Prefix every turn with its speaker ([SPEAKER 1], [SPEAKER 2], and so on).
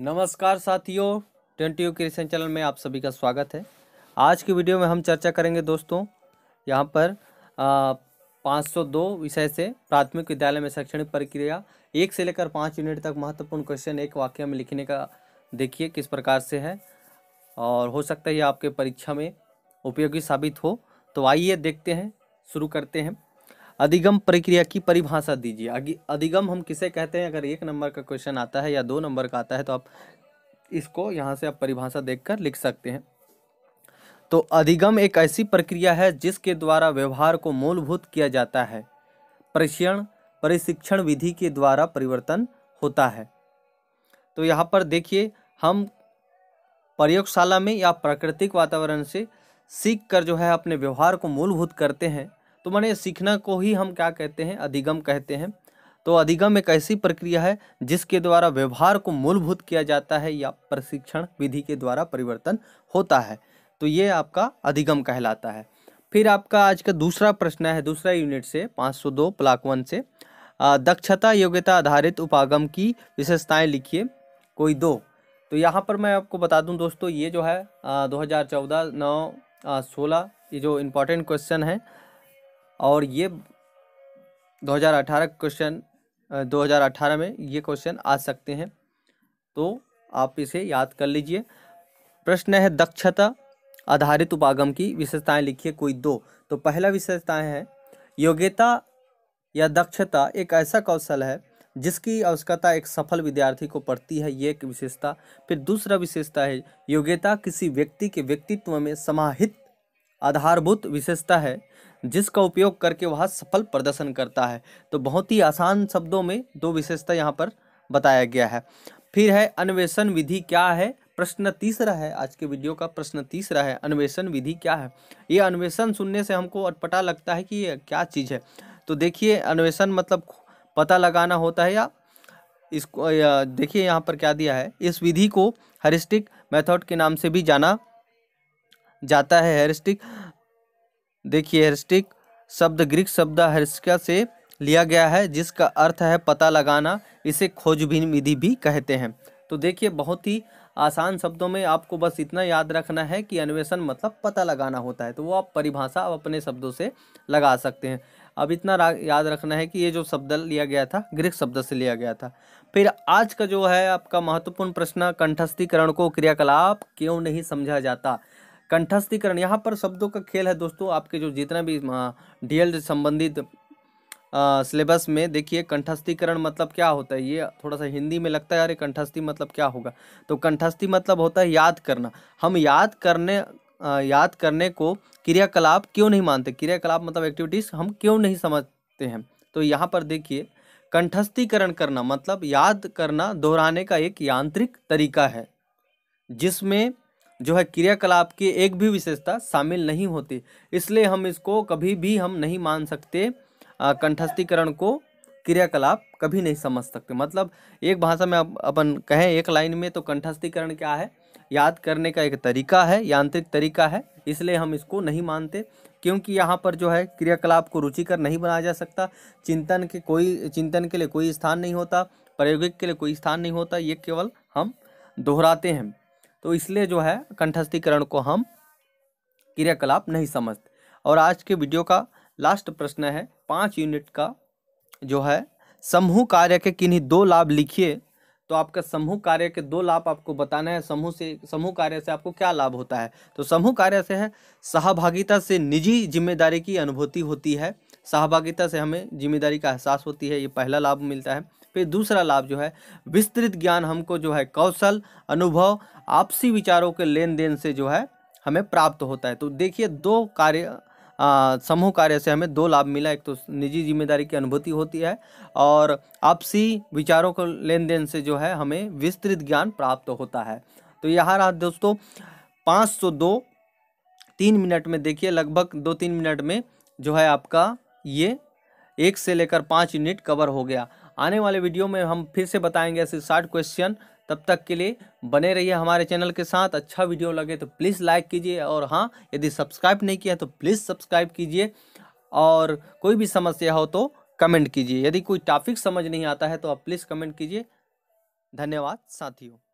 [SPEAKER 1] नमस्कार साथियों twenty you creation channel में आप सभी का स्वागत है आज की वीडियो में हम चर्चा करेंगे दोस्तों यहाँ पर पाँच सौ दो विषय से प्राथमिक विद्यालय में शैक्षणिक प्रक्रिया एक से लेकर पाँच यूनिट तक महत्वपूर्ण क्वेश्चन एक वाक्य में लिखने का देखिए किस प्रकार से है और हो सकता है ये आपके परीक्षा में उपयोगी साबित हो तो आइए देखते हैं शुरू करते हैं अधिगम प्रक्रिया की परिभाषा दीजिए अधिगम हम किसे कहते हैं अगर एक नंबर का क्वेश्चन आता है या दो नंबर का आता है तो आप इसको यहाँ से आप परिभाषा देखकर लिख सकते हैं तो अधिगम एक ऐसी प्रक्रिया है जिसके द्वारा व्यवहार को मूलभूत किया जाता है प्रशिक्षण प्रशिक्षण विधि के द्वारा परिवर्तन होता है तो यहाँ पर देखिए हम प्रयोगशाला में या प्राकृतिक वातावरण से सीख कर जो है अपने व्यवहार को मूलभूत करते हैं तो माने सीखना को ही हम क्या कहते हैं अधिगम कहते हैं तो अधिगम एक ऐसी प्रक्रिया है जिसके द्वारा व्यवहार को मूलभूत किया जाता है या प्रशिक्षण विधि के द्वारा परिवर्तन होता है तो ये आपका अधिगम कहलाता है फिर आपका आज का दूसरा प्रश्न है दूसरा यूनिट से 502 प्लाक वन से दक्षता योग्यता आधारित उपागम की विशेषताएं लिखिए कोई दो तो यहाँ पर मैं आपको बता दूं दोस्तों ये जो है दो हज़ार चौदह नौ सोलह ये जो इम्पोर्टेंट क्वेश्चन है और ये 2018 क्वेश्चन 2018 में ये क्वेश्चन आ सकते हैं तो आप इसे याद कर लीजिए प्रश्न है दक्षता आधारित उपागम की विशेषताएं लिखिए कोई दो तो पहला विशेषताएं है योग्यता या दक्षता एक ऐसा कौशल है जिसकी आवश्यकता एक सफल विद्यार्थी को पड़ती है ये एक विशेषता फिर दूसरा विशेषता है योग्यता किसी व्यक्ति के व्यक्तित्व में समाहित आधारभूत विशेषता है जिसका उपयोग करके वह सफल प्रदर्शन करता है तो बहुत ही आसान शब्दों में दो विशेषता यहाँ पर बताया गया है फिर है अन्वेषण विधि क्या है प्रश्न तीसरा है आज के वीडियो का प्रश्न तीसरा है अन्वेषण विधि क्या है ये अन्वेषण सुनने से हमको अटपटा लगता है कि ये क्या चीज़ है तो देखिए अन्वेषण मतलब पता लगाना होता है या इसको देखिए यहाँ पर क्या दिया है इस विधि को हरिस्टिक मेथड के नाम से भी जाना जाता है हेरिस्टिक देखिए हेरिस्टिक शब्द ग्रीक शब्द हेरिस्टिका से लिया गया है जिसका अर्थ है पता लगाना इसे खोजबीन विधि भी कहते हैं तो देखिए बहुत ही आसान शब्दों में आपको बस इतना याद रखना है कि अन्वेषण मतलब पता लगाना होता है तो वो आप परिभाषा आप अपने शब्दों से लगा सकते हैं अब इतना याद रखना है कि ये जो शब्द लिया गया था ग्रीक शब्द से लिया गया था फिर आज का जो है आपका महत्वपूर्ण प्रश्न कंठस्थीकरण को क्रियाकलाप क्यों नहीं समझा जाता कंठस्थीकरण यहाँ पर शब्दों का खेल है दोस्तों आपके जो जितना भी डीएल हाँ, संबंधित सिलेबस में देखिए कंठस्थीकरण मतलब क्या होता है ये थोड़ा सा हिंदी में लगता है यार कंठस्थी मतलब क्या होगा तो कंठस्थी मतलब होता है याद करना हम याद करने आ, याद करने को क्रियाकलाप क्यों नहीं मानते क्रियाकलाप मतलब एक्टिविटीज़ हम क्यों नहीं समझते हैं तो यहाँ पर देखिए कंठस्थीकरण करना मतलब याद करना दोहराने का एक यांत्रिक तरीका है जिसमें जो है क्रियाकलाप की एक भी विशेषता शामिल नहीं होती इसलिए हम इसको कभी भी हम नहीं मान सकते कंठस्थीकरण को क्रियाकलाप कभी नहीं समझ सकते मतलब एक भाषा में अपन कहें एक लाइन में तो कंठस्थीकरण क्या है याद करने का एक तरीका है यांत्रिक तरीका है इसलिए हम इसको नहीं मानते क्योंकि यहाँ पर जो है क्रियाकलाप को रुचिकर नहीं बनाया जा सकता चिंतन के कोई चिंतन के लिए कोई स्थान नहीं होता प्रायोगिक के लिए कोई स्थान नहीं होता ये केवल हम दोहराते हैं तो इसलिए जो है कंठस्थीकरण को हम क्रियाकलाप नहीं समझते और आज के वीडियो का लास्ट प्रश्न है पाँच यूनिट का जो है समूह कार्य के किन्हीं दो लाभ लिखिए तो आपका समूह कार्य के दो लाभ आपको बताना है समूह से समूह कार्य से आपको क्या लाभ होता है तो समूह कार्य से है सहभागिता से निजी जिम्मेदारी की अनुभूति होती है सहभागिता से हमें जिम्मेदारी का एहसास होती है ये पहला लाभ मिलता है पे दूसरा लाभ जो है विस्तृत ज्ञान हमको जो है कौशल अनुभव आपसी विचारों के लेन देन से जो है हमें प्राप्त होता है तो देखिए दो कार्य समूह कार्य से हमें दो लाभ मिला एक तो निजी जिम्मेदारी की अनुभूति होती है और आपसी विचारों को लेन देन से जो है हमें विस्तृत ज्ञान प्राप्त होता है तो यहाँ रहा दोस्तों पाँच सौ दो तीन मिनट में देखिए लगभग दो तीन मिनट में जो है आपका ये एक से लेकर पाँच यूनिट कवर हो गया आने वाले वीडियो में हम फिर से बताएंगे ऐसे शार्ट क्वेश्चन तब तक के लिए बने रहिए हमारे चैनल के साथ अच्छा वीडियो लगे तो प्लीज़ लाइक कीजिए और हाँ यदि सब्सक्राइब नहीं किया तो प्लीज़ सब्सक्राइब कीजिए और कोई भी समस्या हो तो कमेंट कीजिए यदि कोई टॉपिक समझ नहीं आता है तो आप प्लीज़ कमेंट कीजिए धन्यवाद साथियों